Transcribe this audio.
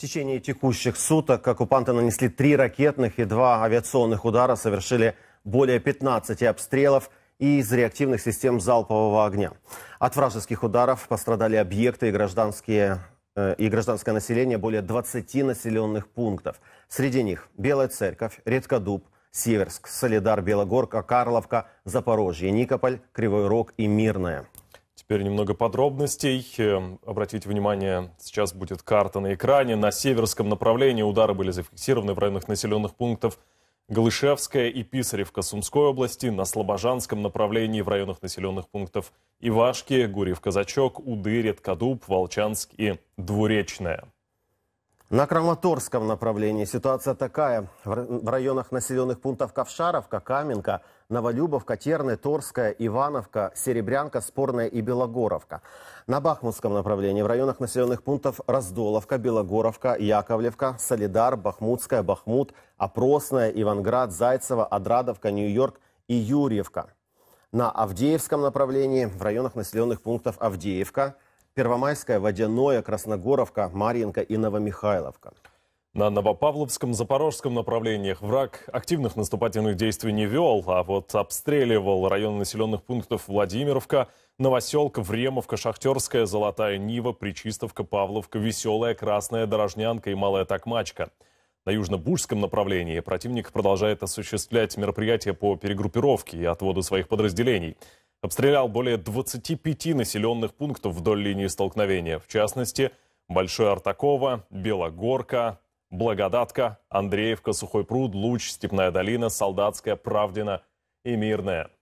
В течение текущих суток оккупанты нанесли три ракетных и два авиационных удара, совершили более 15 обстрелов и из реактивных систем залпового огня. От вражеских ударов пострадали объекты и гражданские э, и гражданское население более 20 населенных пунктов. Среди них Белая Церковь, Редкодуб, Северск, Солидар, Белогорка, Карловка, Запорожье, Никополь, Кривой Рог и Мирное. Теперь немного подробностей. Эм, обратите внимание, сейчас будет карта на экране. На северском направлении удары были зафиксированы в районах населенных пунктов Галышевская и Писаревка Сумской области, на Слобожанском направлении в районах населенных пунктов Ивашки, Гурьев-Казачок, Уды, Редкодуб, Волчанск и Двуречная. На Краматорском направлении ситуация такая. В районах населенных пунктов Ковшаровка, Каменка, Новолюбовка, Терны, Торская, Ивановка, Серебрянка, Спорная и Белогоровка. На Бахмутском направлении в районах населенных пунктов Раздоловка, Белогоровка, Яковлевка, Солидар, Бахмутская, Бахмут, Опросная, Иванград, Зайцево, Адрадовка, Нью-Йорк и Юрьевка. На Авдеевском направлении в районах населенных пунктов Авдеевка – Первомайская, Водяное, Красногоровка, Марьинка и Новомихайловка. На Новопавловском, Запорожском направлениях враг активных наступательных действий не вел, а вот обстреливал районы населенных пунктов Владимировка, Новоселка, Времовка, Шахтерская, Золотая Нива, Причистовка, Павловка, Веселая, Красная, Дорожнянка и Малая Токмачка. На южно-бужском направлении противник продолжает осуществлять мероприятия по перегруппировке и отводу своих подразделений – обстрелял более 25 населенных пунктов вдоль линии столкновения. В частности, Большое Артакова, Белогорка, Благодатка, Андреевка, Сухой пруд, Луч, Степная долина, Солдатская, Правдина и Мирная.